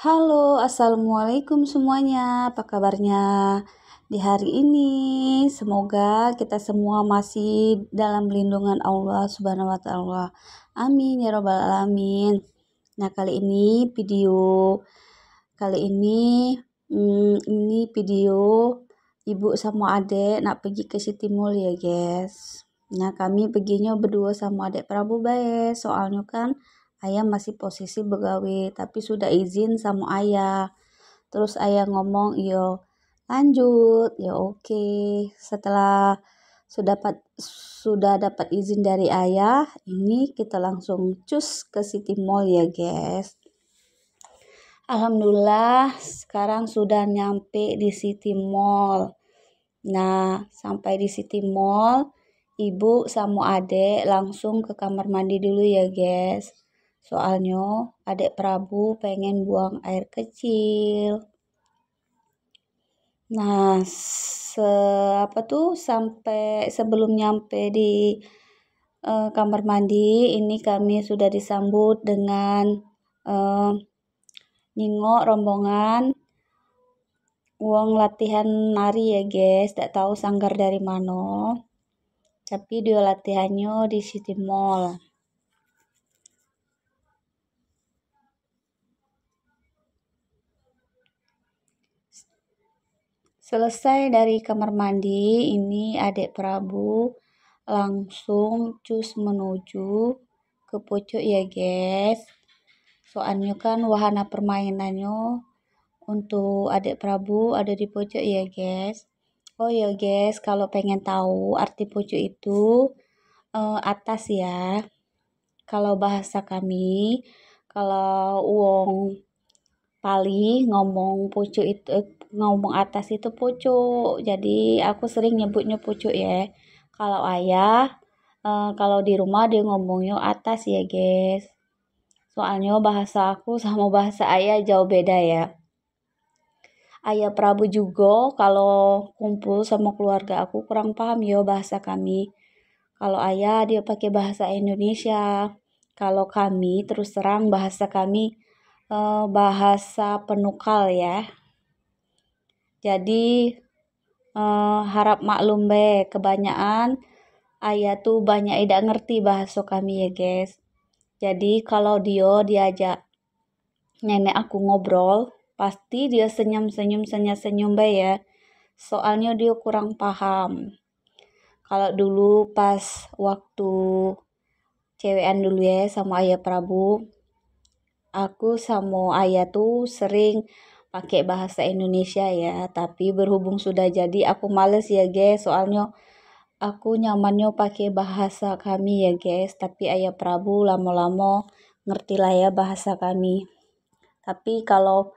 Halo, assalamualaikum semuanya. Apa kabarnya di hari ini? Semoga kita semua masih dalam lindungan Allah Subhanahu wa Ta'ala. Amin ya Robbal 'Alamin. Nah, kali ini video kali ini hmm, ini video ibu sama adik nak pergi ke City Mall ya, guys. Nah, kami perginya berdua sama adik Prabu Bae. Soalnya kan ayah masih posisi begawi tapi sudah izin sama ayah terus ayah ngomong yo iya, lanjut ya oke okay. setelah sudah dapat sudah dapat izin dari ayah ini kita langsung cus ke City Mall ya guys Alhamdulillah sekarang sudah nyampe di City Mall nah sampai di City Mall ibu sama adek langsung ke kamar mandi dulu ya guys Soalnya adik Prabu pengen buang air kecil. Nah, se apa tuh sampai sebelum nyampe di uh, kamar mandi ini kami sudah disambut dengan uh, nyingok rombongan uang latihan nari ya guys, tak tahu sanggar dari mana. Tapi dia latihannya di City Mall. Selesai dari kamar mandi, ini adik Prabu langsung cus menuju ke pojok ya guys. Soalnya kan wahana permainannya untuk adik Prabu ada di pojok ya guys. Oh ya guys, kalau pengen tahu arti pojok itu eh, atas ya. Kalau bahasa kami, kalau uang Pali ngomong pucuk itu eh, ngomong atas itu pucuk. Jadi aku sering nyebutnya pucuk ya. Kalau ayah uh, kalau di rumah dia ngomongnya atas ya, guys. Soalnya bahasa aku sama bahasa ayah jauh beda ya. Ayah Prabu juga kalau kumpul sama keluarga aku kurang paham ya bahasa kami. Kalau ayah dia pakai bahasa Indonesia. Kalau kami terus terang bahasa kami eh, bahasa penukal ya. Jadi eh, harap maklum be kebanyakan ayah tuh banyak tidak ngerti bahasa kami ya guys. Jadi kalau dia diajak nenek aku ngobrol pasti dia senyum-senyum senyum-senyum be ya. Soalnya dia kurang paham. Kalau dulu pas waktu cewekan dulu ya sama Ayah Prabu, aku sama ayah tuh sering pakai bahasa Indonesia ya, tapi berhubung sudah jadi aku males ya guys, soalnya aku nyamannya pakai bahasa kami ya guys, tapi ayah Prabu lama-lama lah ya bahasa kami. Tapi kalau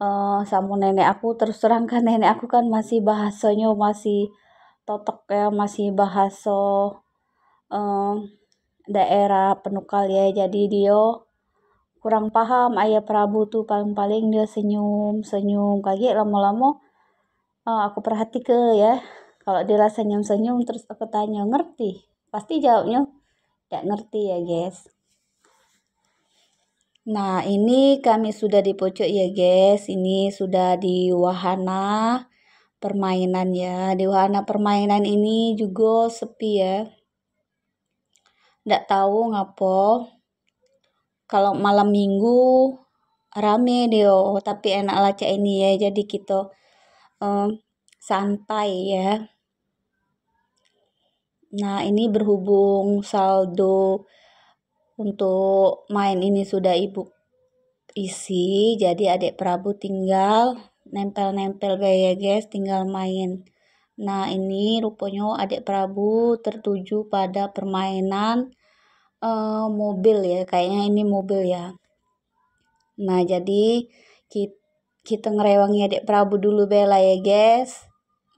uh, sama nenek aku terus terang kan nenek aku kan masih bahasanya masih totok ya, masih bahasa uh, daerah penukal ya, jadi dia kurang paham ayah Prabu tuh paling-paling dia senyum-senyum kaget lama-lama uh, aku perhati ke ya kalau dia senyum-senyum terus aku tanya ngerti pasti jawabnya tidak ngerti ya guys nah ini kami sudah di pojok ya guys ini sudah di wahana permainan ya di wahana permainan ini juga sepi ya tidak tahu ngapo kalau malam minggu rame deo tapi enak laca ini ya jadi kita um, eh, santai ya nah ini berhubung saldo untuk main ini sudah ibu isi jadi adik Prabu tinggal nempel-nempel gaya guys tinggal main nah ini rupanya adik Prabu tertuju pada permainan uh, mobil ya kayaknya ini mobil ya nah jadi kita, kita ngerewangnya adik Prabu dulu Bella ya guys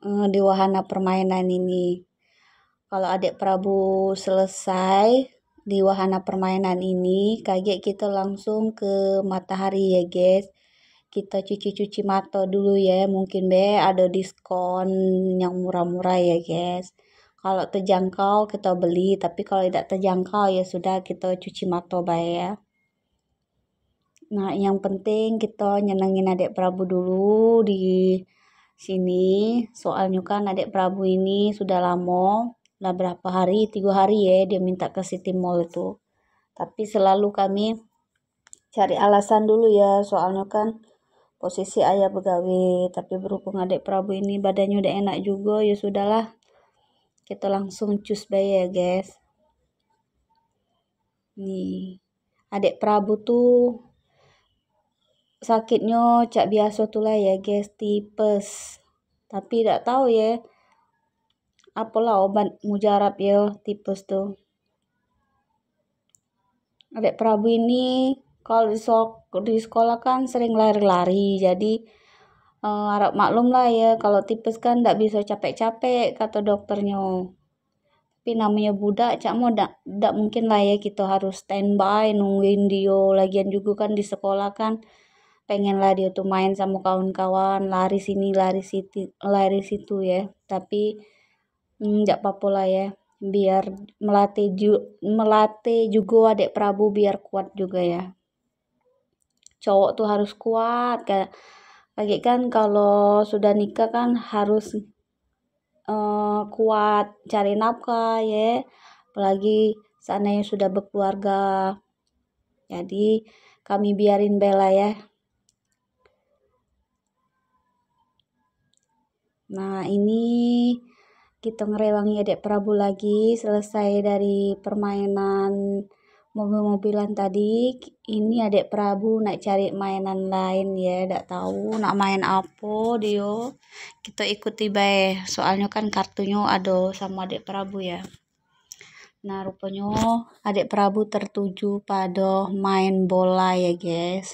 uh, di wahana permainan ini kalau adik Prabu selesai di wahana permainan ini kaget kita langsung ke matahari ya guys kita cuci-cuci mata dulu ya mungkin be ada diskon yang murah-murah ya guys kalau terjangkau kita beli tapi kalau tidak terjangkau ya sudah kita cuci mata baik ya nah yang penting kita nyenengin adik Prabu dulu di sini soalnya kan adik Prabu ini sudah lama lah berapa hari tiga hari ya dia minta ke City Mall itu tapi selalu kami cari alasan dulu ya soalnya kan posisi ayah pegawai tapi berhubung adik Prabu ini badannya udah enak juga ya sudahlah kita langsung cus bayi ya guys nih adik Prabu tuh sakitnya cak biasa tuh lah ya guys tipes tapi tidak tahu ya apalah obat mujarab ya tipes tuh adik Prabu ini kalau di, di sekolah kan sering lari-lari jadi Eh, harap maklum lah ya kalau tipes kan ndak bisa capek-capek kata dokternya tapi namanya budak cak mau ndak ndak mungkin lah ya kita harus standby nungguin dia lagian juga kan di sekolah kan pengen lah dia tuh main sama kawan-kawan lari sini lari situ lari situ ya tapi mm, nggak hmm, apa-apa lah ya biar melatih ju melatih juga adik Prabu biar kuat juga ya cowok tuh harus kuat kayak lagi kan kalau sudah nikah kan harus uh, kuat cari nafkah ya apalagi yang sudah berkeluarga jadi kami biarin Bella ya nah ini kita ngerewangi adik Prabu lagi selesai dari permainan mobil-mobilan tadi ini adik Prabu nak cari mainan lain ya tidak tahu nak main apa dia kita ikuti baik soalnya kan kartunya ada sama adik Prabu ya nah rupanya adik Prabu tertuju pada main bola ya guys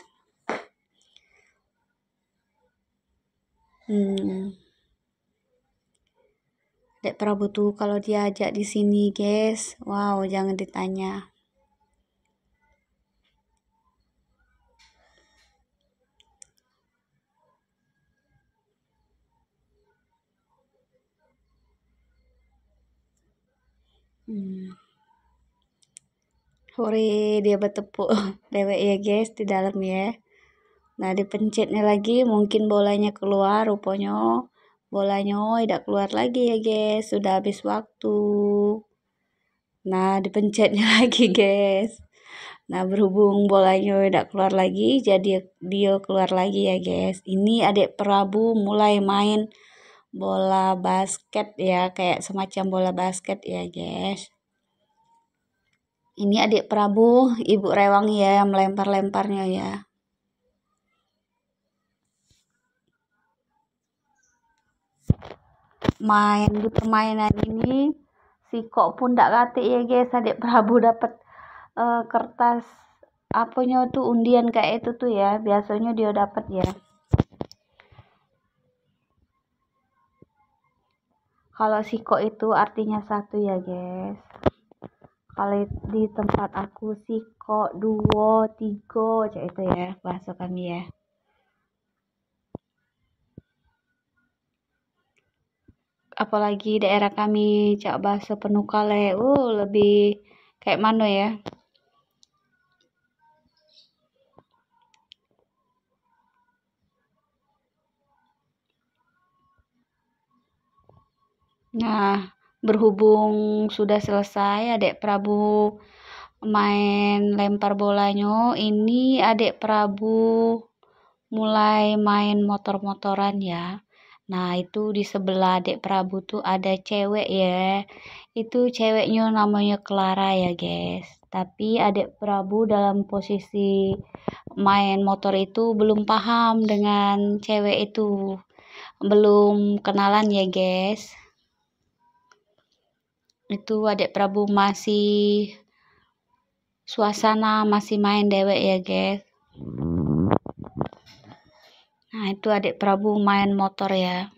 hmm Dek Prabu tuh kalau diajak di sini, guys. Wow, jangan ditanya. Hore hmm. dia bertepuk dewek ya guys di dalam ya. Nah dipencetnya lagi mungkin bolanya keluar rupanya bolanya oh, tidak keluar lagi ya guys sudah habis waktu. Nah dipencetnya lagi guys. Nah berhubung bolanya tidak keluar lagi jadi dia keluar lagi ya guys. Ini adik Prabu mulai main bola basket ya kayak semacam bola basket ya guys ini adik Prabu ibu Rewang ya yang melempar-lemparnya ya main di permainan ini si kok pun tak kate ya guys adik Prabu dapat uh, kertas apanya tuh undian kayak itu tuh ya biasanya dia dapat ya kalau siko itu artinya satu ya guys kalau di tempat aku siko duo tigo cek itu ya bahasa kami ya apalagi daerah kami cak bahasa kale uh lebih kayak mana ya Nah, berhubung sudah selesai Adik Prabu main lempar bolanya, ini Adik Prabu mulai main motor-motoran ya. Nah, itu di sebelah Adik Prabu tuh ada cewek ya. Itu ceweknya namanya Clara ya, guys. Tapi Adik Prabu dalam posisi main motor itu belum paham dengan cewek itu. Belum kenalan ya, guys itu adik Prabu masih suasana masih main dewek ya guys nah itu adik Prabu main motor ya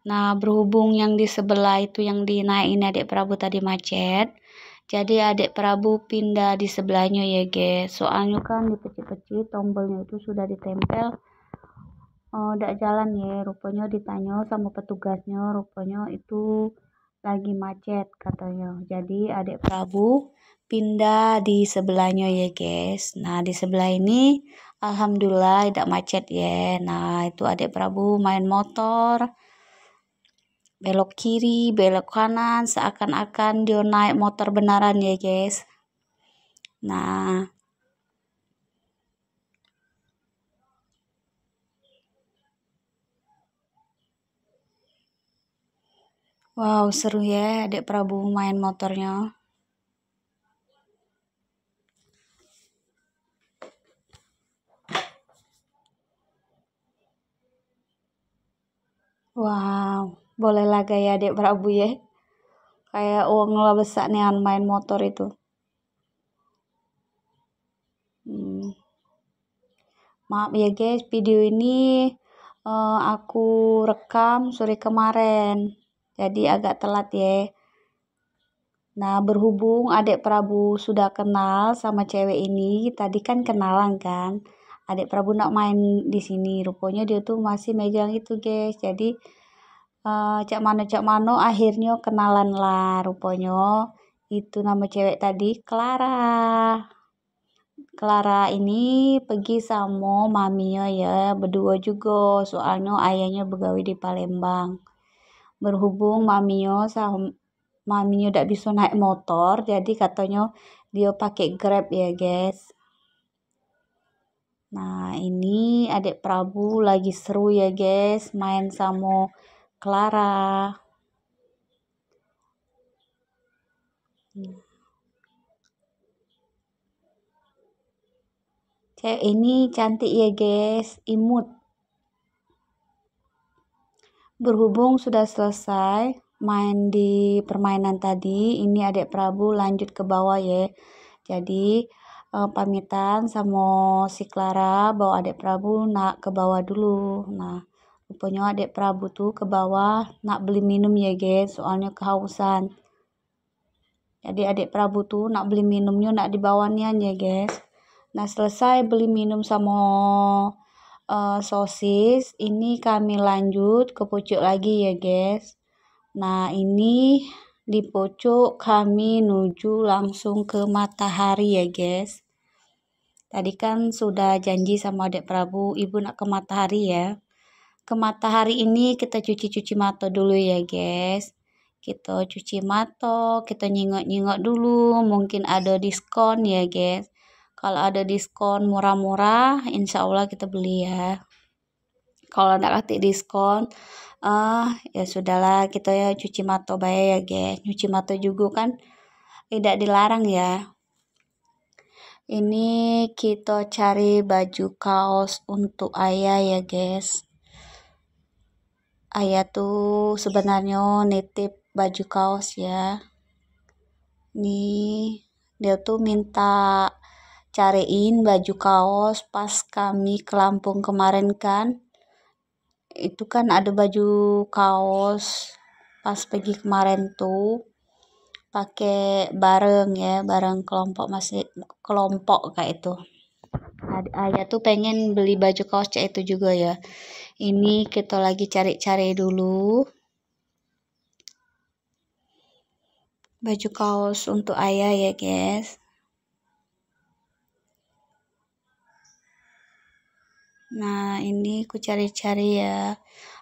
nah berhubung yang di sebelah itu yang dinaikin adik Prabu tadi macet jadi adik Prabu pindah di sebelahnya ya guys soalnya kan di peci-peci tombolnya itu sudah ditempel Oh, eh, tidak jalan ya, rupanya ditanya sama petugasnya, rupanya itu lagi macet katanya jadi adik Prabu pindah di sebelahnya ya guys nah di sebelah ini alhamdulillah tidak macet ya nah itu adik Prabu main motor belok kiri belok kanan seakan-akan dia naik motor benaran ya guys nah Wow, seru ya adik Prabu main motornya. Wow, bolehlah gaya adik Prabu ya. Kayak uang lah besar an main motor itu. Hmm. Maaf ya guys, video ini uh, aku rekam sore kemarin jadi agak telat ya. Nah, berhubung adik Prabu sudah kenal sama cewek ini, tadi kan kenalan kan. Adik Prabu nak main di sini, rupanya dia tuh masih megang itu, guys. Jadi uh, Cak Mano Cak Mano akhirnya kenalan lah rupanya. Itu nama cewek tadi Clara. Clara ini pergi sama maminya ya, berdua juga. Soalnya ayahnya begawi di Palembang berhubung mamiyo sama mamiyo tidak bisa naik motor jadi katanya dia pakai grab ya guys nah ini adik Prabu lagi seru ya guys main sama Clara cewek ini cantik ya guys imut berhubung sudah selesai main di permainan tadi, ini adik Prabu lanjut ke bawah ya. Jadi eh, pamitan sama si Clara bawa adik Prabu nak ke bawah dulu. Nah, rupanya adik Prabu tuh ke bawah nak beli minum ya guys, soalnya kehausan. Jadi adik Prabu tuh nak beli minumnya nak dibawanya ya guys. Nah, selesai beli minum sama uh, sosis ini kami lanjut ke pucuk lagi ya guys nah ini di pucuk kami nuju langsung ke matahari ya guys tadi kan sudah janji sama adik Prabu ibu nak ke matahari ya ke matahari ini kita cuci-cuci mata dulu ya guys kita cuci mata kita nyingok-nyingok dulu mungkin ada diskon ya guys kalau ada diskon murah-murah insya Allah kita beli ya kalau ada kasih diskon ah uh, ya sudahlah kita ya cuci mata bayar ya guys cuci mata juga kan tidak dilarang ya ini kita cari baju kaos untuk ayah ya guys ayah tuh sebenarnya nitip baju kaos ya nih dia tuh minta cariin baju kaos pas kami ke Lampung kemarin kan itu kan ada baju kaos pas pergi kemarin tuh pakai bareng ya bareng kelompok masih kelompok kayak itu ayah tuh pengen beli baju kaos kayak itu juga ya ini kita lagi cari-cari dulu baju kaos untuk ayah ya guys Nah, ini aku cari-cari ya.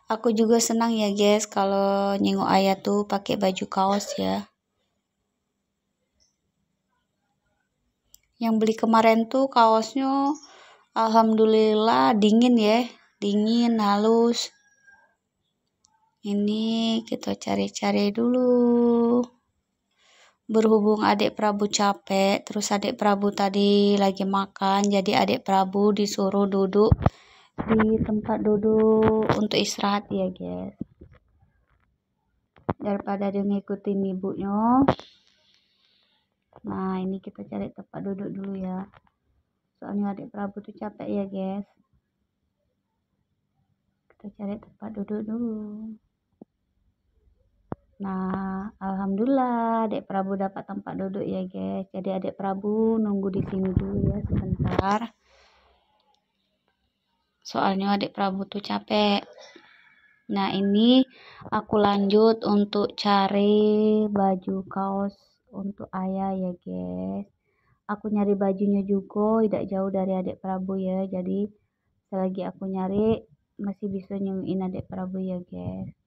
Aku juga senang ya, guys, kalau nyengok ayah tuh pakai baju kaos ya. Yang beli kemarin tuh kaosnya alhamdulillah dingin ya, dingin, halus. Ini kita cari-cari dulu berhubung adik Prabu capek, terus adik Prabu tadi lagi makan, jadi adik Prabu disuruh duduk di tempat duduk untuk istirahat ya guys. Daripada dia mengikuti ibunya. Nah ini kita cari tempat duduk dulu ya. Soalnya adik Prabu tuh capek ya guys. Kita cari tempat duduk dulu. Nah, alhamdulillah Adik Prabu dapat tempat duduk ya, guys. Jadi Adik Prabu nunggu di sini dulu ya sebentar. Soalnya Adik Prabu tuh capek. Nah, ini aku lanjut untuk cari baju kaos untuk Ayah ya, guys. Aku nyari bajunya juga tidak jauh dari Adik Prabu ya. Jadi selagi aku nyari masih bisa nyumin Adik Prabu ya, guys.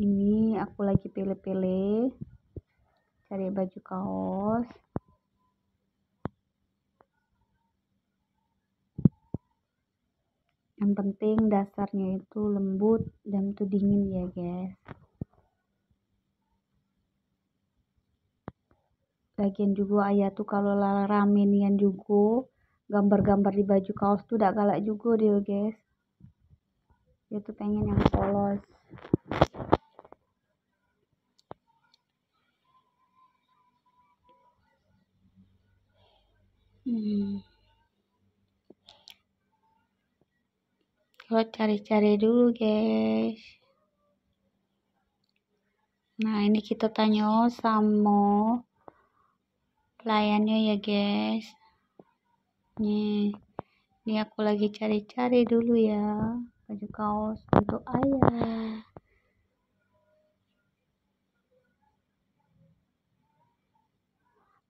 ini aku lagi pilih-pilih cari baju kaos yang penting dasarnya itu lembut dan itu dingin ya guys Bagian juga ayah tuh kalau lala ramenian juga gambar-gambar di baju kaos tuh udah galak juga dia guys dia tuh pengen yang polos Hmm. Lo cari-cari dulu, guys. Nah, ini kita tanya oh sama pelayannya ya, guys. Nih, ini aku lagi cari-cari dulu ya baju kaos untuk ayah.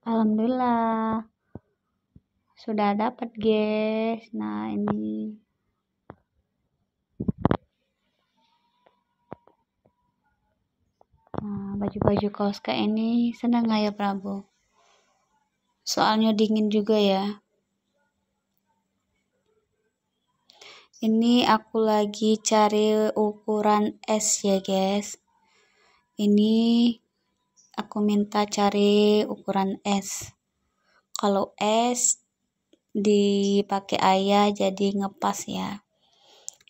Alhamdulillah sudah dapat guys nah ini nah baju-baju kaos kayak ini senang nggak ya Prabu soalnya dingin juga ya ini aku lagi cari ukuran S ya guys ini aku minta cari ukuran S kalau S dipakai ayah jadi ngepas ya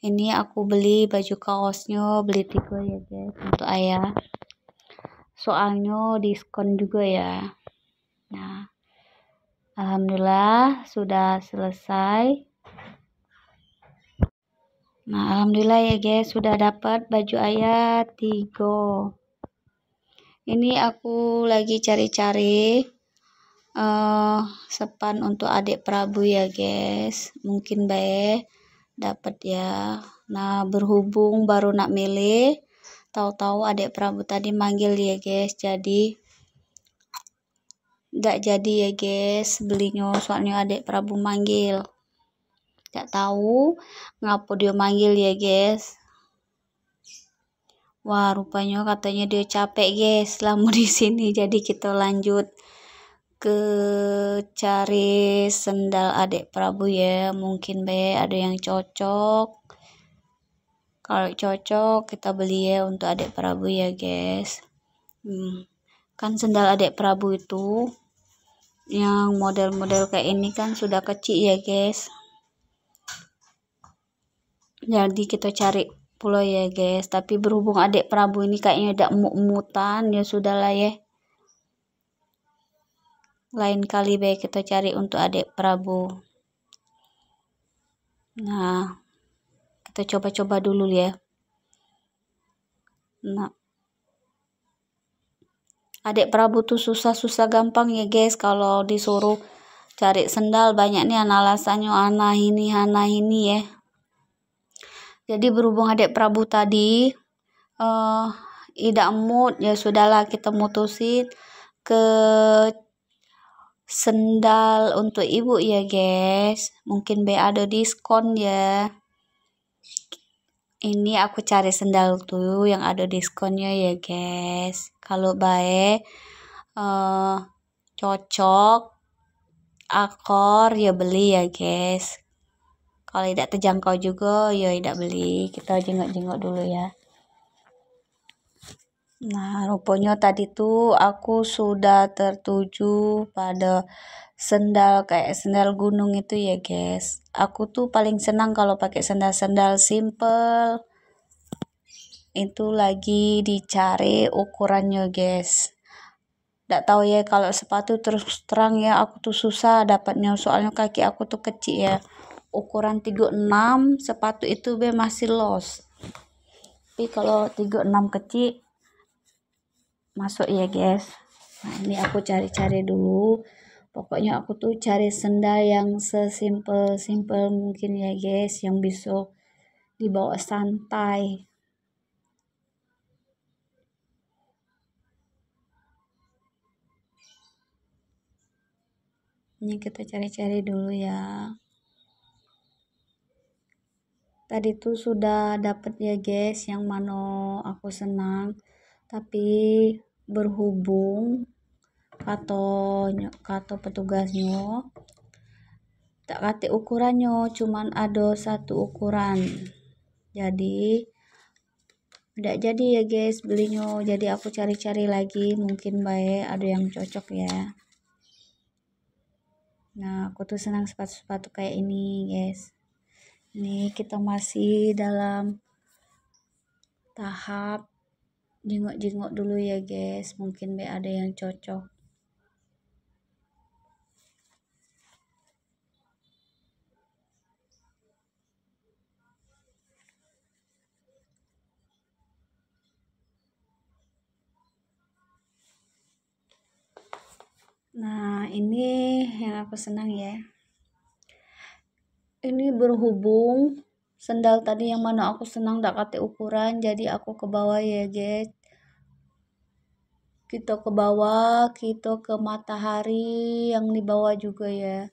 ini aku beli baju kaosnya beli tiga ya guys untuk ayah soalnya diskon juga ya nah alhamdulillah sudah selesai nah alhamdulillah ya guys sudah dapat baju ayah tiga ini aku lagi cari-cari uh, sepan untuk adik Prabu ya guys mungkin baik dapat ya nah berhubung baru nak milih tahu-tahu adik Prabu tadi manggil ya guys jadi gak jadi ya guys belinya soalnya adik Prabu manggil gak tahu ngapo dia manggil ya guys wah rupanya katanya dia capek guys lama di sini jadi kita lanjut ke cari sendal adik Prabu ya mungkin be ada yang cocok kalau cocok kita beli ya untuk adik Prabu ya guys hmm. kan sendal adik Prabu itu yang model-model kayak ini kan sudah kecil ya guys jadi kita cari pula ya guys tapi berhubung adik Prabu ini kayaknya udah mutan ya sudahlah ya lain kali baik kita cari untuk adik Prabu nah kita coba-coba dulu ya nah adik Prabu tuh susah-susah gampang ya guys kalau disuruh cari sendal banyak nih alasannya anak ini anak ini ya jadi berhubung adik Prabu tadi eh uh, tidak mood ya sudahlah kita mutusin ke sendal untuk ibu ya guys mungkin be ada diskon ya ini aku cari sendal tuh yang ada diskonnya ya guys kalau baik uh, eh, cocok akor ya beli ya guys kalau tidak terjangkau juga ya tidak beli kita jengok-jengok dulu ya Nah, rupanya tadi tuh aku sudah tertuju pada sendal kayak sendal gunung itu ya, guys. Aku tuh paling senang kalau pakai sendal-sendal simple. Itu lagi dicari ukurannya, guys. Tidak tahu ya kalau sepatu terus terang ya aku tuh susah dapatnya soalnya kaki aku tuh kecil ya. Ukuran 36 sepatu itu be masih los. Tapi kalau 36 kecil masuk ya guys nah ini aku cari-cari dulu pokoknya aku tuh cari sendal yang sesimpel-simpel mungkin ya guys yang bisa dibawa santai ini kita cari-cari dulu ya tadi tuh sudah dapet ya guys yang mana aku senang tapi berhubung kato kato petugasnya tak kate ukurannya cuman ada satu ukuran jadi tidak jadi ya guys belinya jadi aku cari-cari lagi mungkin baik ada yang cocok ya nah aku tuh senang sepatu-sepatu kayak ini guys ini kita masih dalam tahap jenguk jenguk dulu ya guys mungkin be ada yang cocok Nah, ini yang aku senang ya. Ini berhubung sendal tadi yang mana aku senang tak kate ukuran jadi aku ke bawah ya guys kita ke bawah kita ke matahari yang di bawah juga ya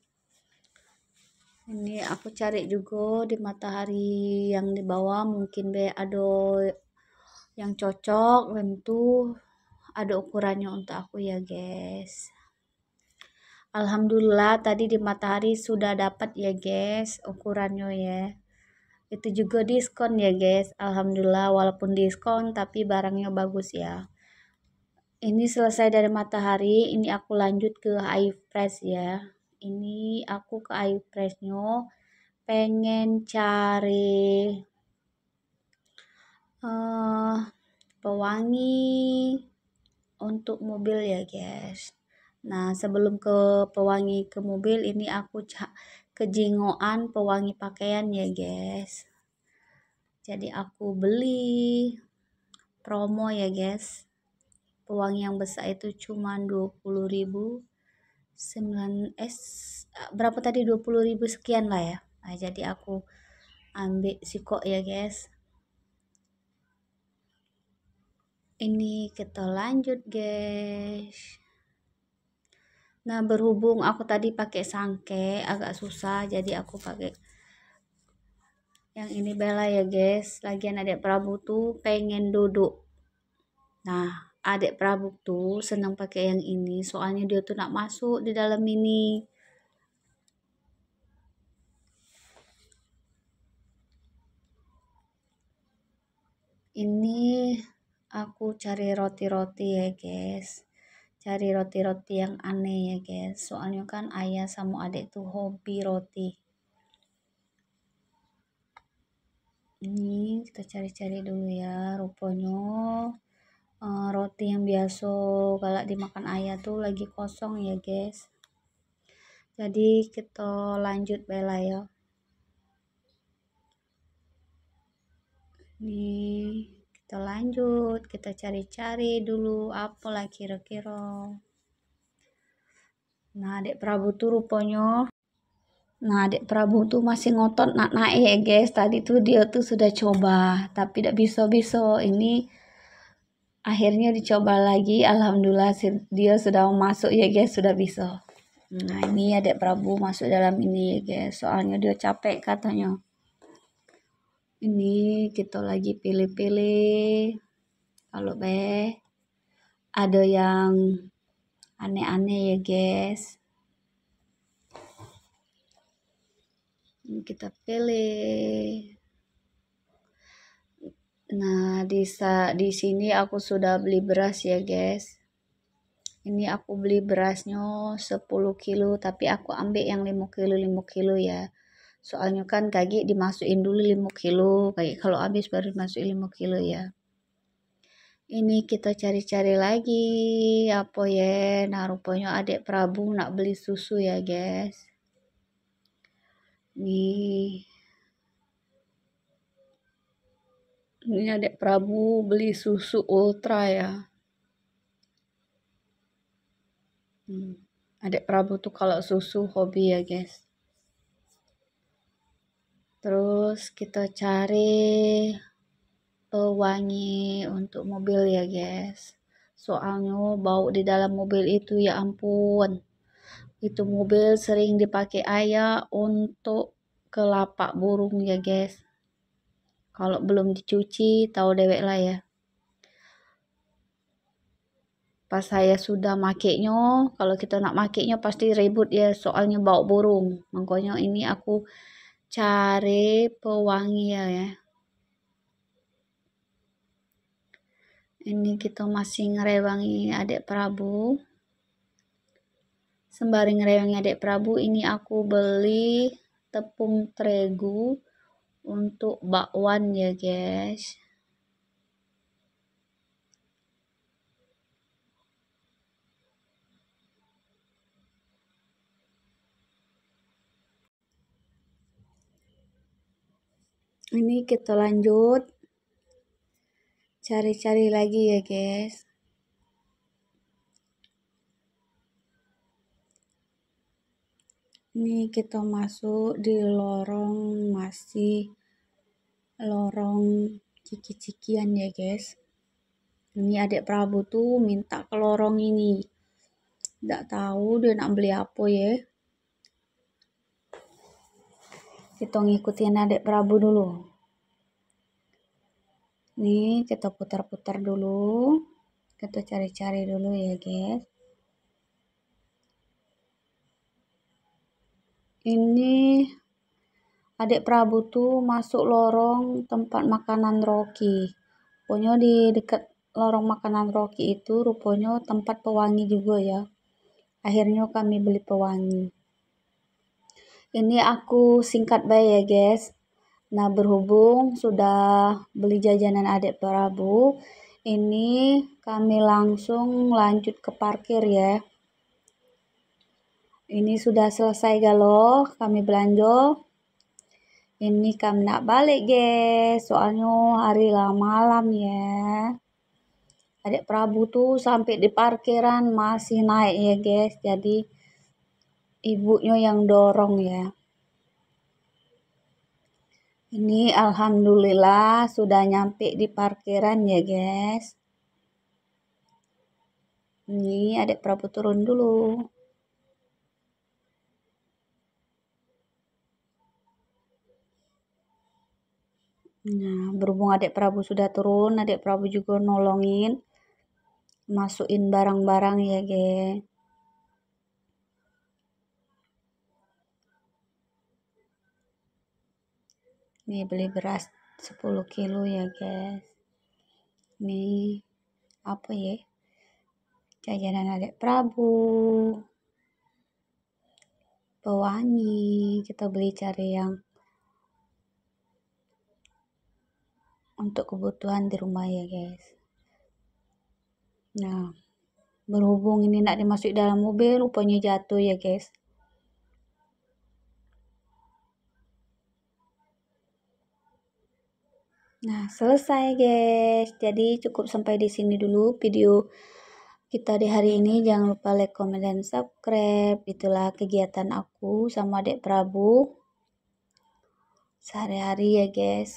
ini aku cari juga di matahari yang di bawah mungkin be ada yang cocok tentu ada ukurannya untuk aku ya guys Alhamdulillah tadi di matahari sudah dapat ya guys ukurannya ya itu juga diskon ya guys Alhamdulillah walaupun diskon tapi barangnya bagus ya ini selesai dari matahari ini aku lanjut ke air fresh ya ini aku ke air freshnya pengen cari uh, pewangi untuk mobil ya guys nah sebelum ke pewangi ke mobil ini aku cari kejingoan pewangi pakaian ya guys jadi aku beli promo ya guys pewangi yang besar itu cuma ribu 9 S eh, berapa tadi ribu sekian lah ya nah, jadi aku ambil siko ya guys ini kita lanjut guys nah berhubung aku tadi pakai sangke agak susah jadi aku pakai yang ini bela ya guys lagian adik Prabu tuh pengen duduk nah adik Prabu tuh senang pakai yang ini soalnya dia tuh nak masuk di dalam ini ini aku cari roti-roti ya guys cari roti-roti yang aneh ya guys soalnya kan ayah sama adik tuh hobi roti ini kita cari-cari dulu ya rupanya uh, roti yang biasa kalau dimakan ayah tuh lagi kosong ya guys jadi kita lanjut bela ya nih kita lanjut kita cari-cari dulu apalah kira-kira nah adik Prabu tuh rupanya nah adik Prabu tuh masih ngotot nak naik ya guys tadi tuh dia tuh sudah coba tapi tidak bisa-bisa ini akhirnya dicoba lagi alhamdulillah dia sudah masuk ya guys sudah bisa nah ini adik ya, Prabu masuk dalam ini ya guys soalnya dia capek katanya ini kita lagi pilih-pilih kalau be ada yang aneh-aneh ya guys kita pilih nah di di sini aku sudah beli beras ya guys ini aku beli berasnya 10 kilo tapi aku ambil yang 5 kilo 5 kilo ya soalnya kan kaki dimasukin dulu 5 kilo kayak kalau habis baru dimasukin 5 kilo ya ini kita cari-cari lagi apa ya nah rupanya adik Prabu nak beli susu ya guys nih ini adik Prabu beli susu ultra ya hmm. adik Prabu tuh kalau susu hobi ya guys terus kita cari pewangi eh, untuk mobil ya guys soalnya bau di dalam mobil itu ya ampun itu mobil sering dipakai ayah untuk kelapa burung ya guys kalau belum dicuci tahu dewek lah ya pas saya sudah makainya kalau kita nak makainya pasti ribut ya soalnya bau burung makanya ini aku cari pewangi ya, ya. ini kita masih ngerewangi adik Prabu sembari ngerewangi adik Prabu ini aku beli tepung terigu untuk bakwan ya guys ini kita lanjut cari-cari lagi ya guys ini kita masuk di lorong masih lorong ciki-cikian ya guys ini adik Prabu tuh minta ke lorong ini nggak tahu dia nak beli apa ya kita ngikutin adik Prabu dulu nih kita putar-putar dulu kita cari-cari dulu ya guys ini adik Prabu tuh masuk lorong tempat makanan Rocky pokoknya di dekat lorong makanan Rocky itu rupanya tempat pewangi juga ya akhirnya kami beli pewangi ini aku singkat baik ya guys nah berhubung sudah beli jajanan adik Prabu ini kami langsung lanjut ke parkir ya ini sudah selesai galoh kami belanja ini kami nak balik guys soalnya hari lah malam ya adik Prabu tuh sampai di parkiran masih naik ya guys jadi ibunya yang dorong ya. Ini alhamdulillah sudah nyampe di parkiran ya guys. Ini adik Prabu turun dulu. Nah, berhubung adik Prabu sudah turun, adik Prabu juga nolongin masukin barang-barang ya, guys. Ini beli beras 10 kilo ya guys Ini apa ya jajanan adik Prabu pewangi kita beli cari yang untuk kebutuhan di rumah ya guys nah berhubung ini nak dimasuk dalam mobil rupanya jatuh ya guys Nah, selesai guys. Jadi cukup sampai di sini dulu video kita di hari ini. Jangan lupa like, comment, dan subscribe. Itulah kegiatan aku sama Dek Prabu sehari-hari ya guys.